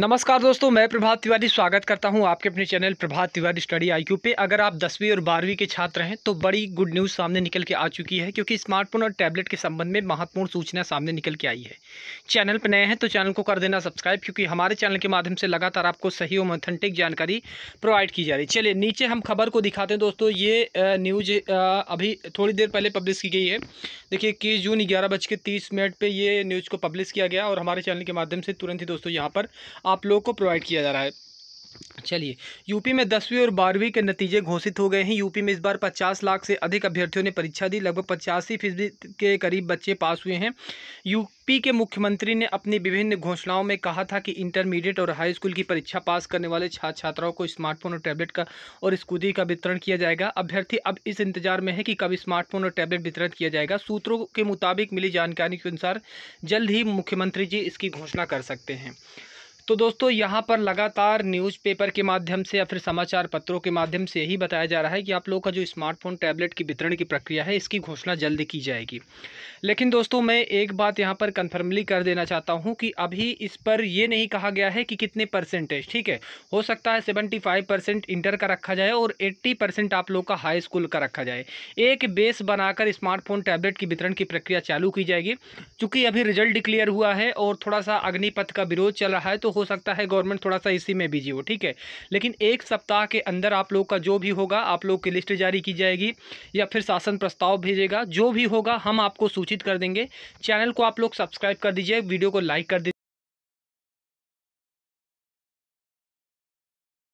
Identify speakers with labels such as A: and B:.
A: नमस्कार दोस्तों मैं प्रभात तिवारी स्वागत करता हूं आपके अपने channel Prabhat Tiwari study IQ पे अगर आप दसवीं और बारहवीं के छात्र हैं तो बड़ी गुड न्यूज़ सामने निकल के आ चुकी है क्योंकि स्मार्टफोन और टैबलेट के संबंध में महत्वपूर्ण सूचना सामने निकल के आई है चैनल पर नए हैं तो चैनल को कर देना सब्सक्राइब क्योंकि हमारे चैनल के माध्यम से लगातार आपको सही और ऑथेंटिक जानकारी प्रोवाइड की जा रही है चलिए नीचे हम खबर को दिखाते हैं दोस्तों ये न्यूज अभी थोड़ी देर पहले पब्लिश की गई है देखिए इक्कीस जून ग्यारह बज के तीस मिनट पर ये न्यूज़ को पब्लिश किया गया और हमारे चैनल के माध्यम से तुरंत ही दोस्तों यहाँ पर आप लोगों को प्रोवाइड किया जा रहा है चलिए यूपी में दसवीं और बारहवीं के नतीजे घोषित हो गए हैं यूपी में इस बार पचास लाख से अधिक अभ्यर्थियों ने परीक्षा दी लगभग पचासी फीसदी के करीब बच्चे पास हुए हैं यूपी के मुख्यमंत्री ने अपनी विभिन्न घोषणाओं में कहा था कि इंटरमीडिएट और हाई स्कूल की परीक्षा पास करने वाले छात्र छात्राओं को स्मार्टफोन और टैबलेट का और स्कूटी का वितरण किया जाएगा अभ्यर्थी अब इस इंतजार में है कि कब स्मार्टफोन और टैबलेट वितरण किया जाएगा सूत्रों के मुताबिक मिली जानकारी के अनुसार जल्द ही मुख्यमंत्री जी इसकी घोषणा कर सकते हैं तो दोस्तों यहाँ पर लगातार न्यूज़पेपर के माध्यम से या फिर समाचार पत्रों के माध्यम से यही बताया जा रहा है कि आप लोगों का जो स्मार्टफोन टैबलेट की वितरण की प्रक्रिया है इसकी घोषणा जल्द की जाएगी लेकिन दोस्तों मैं एक बात यहाँ पर कन्फर्मली कर देना चाहता हूँ कि अभी इस पर यह नहीं कहा गया है कि कितने परसेंटेज ठीक है हो सकता है सेवेंटी इंटर का रखा जाए और एट्टी आप लोग का हाई स्कूल का रखा जाए एक बेस बनाकर स्मार्टफोन टैबलेट की वितरण की प्रक्रिया चालू की जाएगी चूँकि अभी रिजल्ट डिक्लेयर हुआ है और थोड़ा सा अग्निपथ का विरोध चल रहा है तो हो सकता है गवर्नमेंट थोड़ा सा इसी में बिजी हो ठीक है लेकिन एक सप्ताह के अंदर आप लोग का जो भी होगा आप लोग की लिस्ट जारी की जाएगी या फिर शासन प्रस्ताव भेजेगा जो भी होगा हम आपको सूचित कर देंगे चैनल को आप लोग सब्सक्राइब कर दीजिए वीडियो को लाइक कर दीजिए